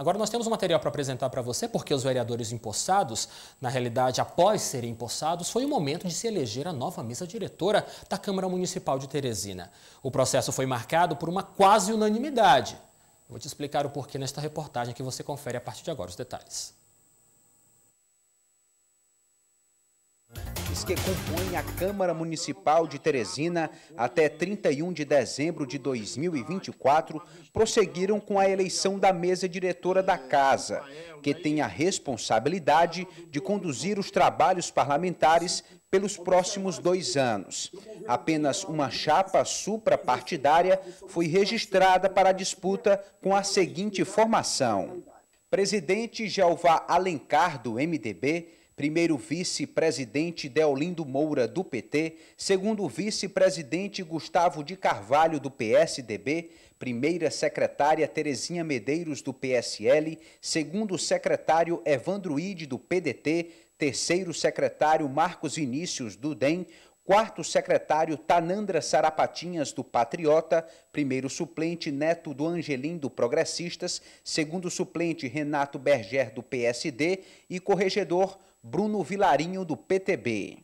Agora nós temos um material para apresentar para você, porque os vereadores empossados, na realidade, após serem empossados, foi o momento de se eleger a nova mesa diretora da Câmara Municipal de Teresina. O processo foi marcado por uma quase unanimidade. Vou te explicar o porquê nesta reportagem que você confere a partir de agora os detalhes. vereadores que compõem a Câmara Municipal de Teresina até 31 de dezembro de 2024 prosseguiram com a eleição da mesa diretora da Casa, que tem a responsabilidade de conduzir os trabalhos parlamentares pelos próximos dois anos. Apenas uma chapa suprapartidária foi registrada para a disputa com a seguinte formação. Presidente Jeová Alencar, do MDB, Primeiro vice-presidente Deolindo Moura, do PT. Segundo vice-presidente Gustavo de Carvalho, do PSDB. Primeira secretária Terezinha Medeiros, do PSL. Segundo secretário Evandro Ide, do PDT. Terceiro secretário Marcos Vinícius, do DEM quarto secretário Tanandra Sarapatinhas do Patriota, primeiro suplente Neto do Angelim do Progressistas, segundo suplente Renato Berger do PSD e corregedor Bruno Vilarinho do PTB.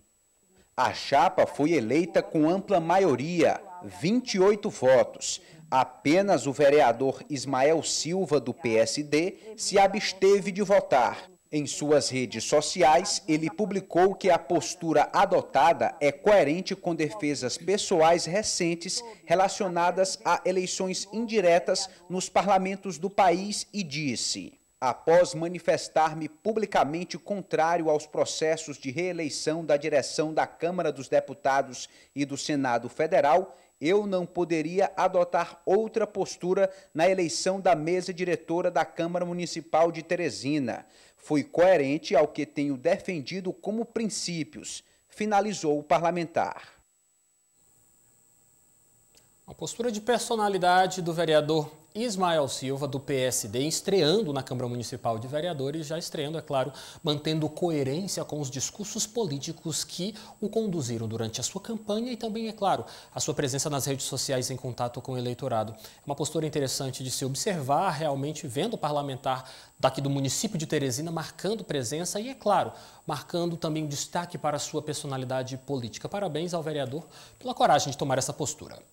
A chapa foi eleita com ampla maioria, 28 votos. Apenas o vereador Ismael Silva do PSD se absteve de votar. Em suas redes sociais, ele publicou que a postura adotada é coerente com defesas pessoais recentes relacionadas a eleições indiretas nos parlamentos do país e disse após manifestar-me publicamente contrário aos processos de reeleição da direção da Câmara dos Deputados e do Senado Federal, eu não poderia adotar outra postura na eleição da mesa diretora da Câmara Municipal de Teresina. Fui coerente ao que tenho defendido como princípios, finalizou o parlamentar. A postura de personalidade do vereador Ismael Silva, do PSD, estreando na Câmara Municipal de Vereadores, já estreando, é claro, mantendo coerência com os discursos políticos que o conduziram durante a sua campanha e também, é claro, a sua presença nas redes sociais em contato com o eleitorado. É uma postura interessante de se observar, realmente vendo o parlamentar daqui do município de Teresina marcando presença e, é claro, marcando também destaque para a sua personalidade política. Parabéns ao vereador pela coragem de tomar essa postura.